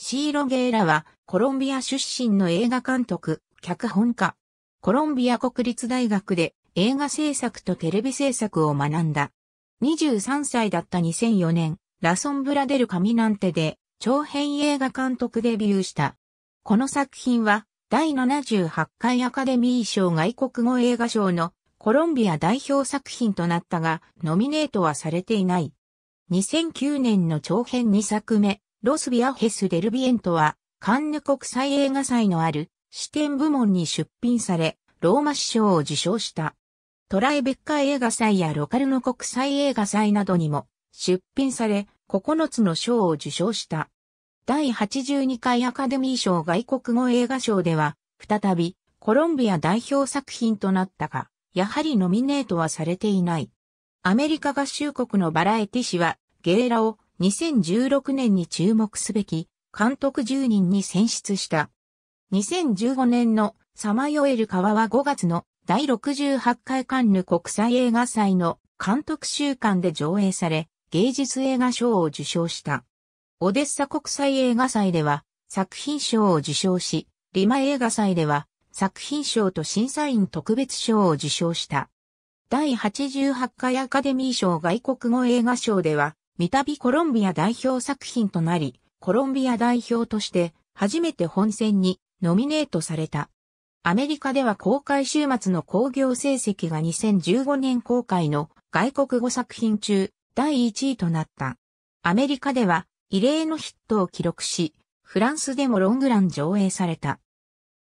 シーロ・ゲイラは、コロンビア出身の映画監督、脚本家。コロンビア国立大学で映画制作とテレビ制作を学んだ。23歳だった2004年、ラソンブラデル・カミナンテで長編映画監督デビューした。この作品は、第78回アカデミー賞外国語映画賞のコロンビア代表作品となったが、ノミネートはされていない。2009年の長編2作目、ロスビアヘス・デルビエントは、カンヌ国際映画祭のある視点部門に出品され、ローマ市賞を受賞した。トライベッカ映画祭やロカルノ国際映画祭などにも出品され、9つの賞を受賞した。第82回アカデミー賞外国語映画賞では、再びコロンビア代表作品となったが、やはりノミネートはされていない。アメリカ合衆国のバラエティ誌は、ゲーラを2016年に注目すべき監督10人に選出した。2015年のサマヨエル川は5月の第68回カンヌ国際映画祭の監督週間で上映され、芸術映画賞を受賞した。オデッサ国際映画祭では作品賞を受賞し、リマ映画祭では作品賞と審査員特別賞を受賞した。第88回アカデミー賞外国語映画賞では、三度コロンビア代表作品となり、コロンビア代表として初めて本戦にノミネートされた。アメリカでは公開週末の興行成績が2015年公開の外国語作品中第1位となった。アメリカでは異例のヒットを記録し、フランスでもロングラン上映された。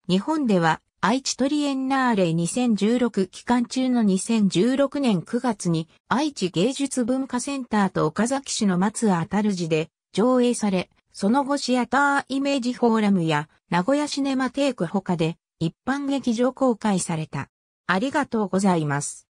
日本では愛知トリエンナーレ2016期間中の2016年9月に愛知芸術文化センターと岡崎市の松あたる寺で上映され、その後シアターイメージフォーラムや名古屋シネマテイク他で一般劇場公開された。ありがとうございます。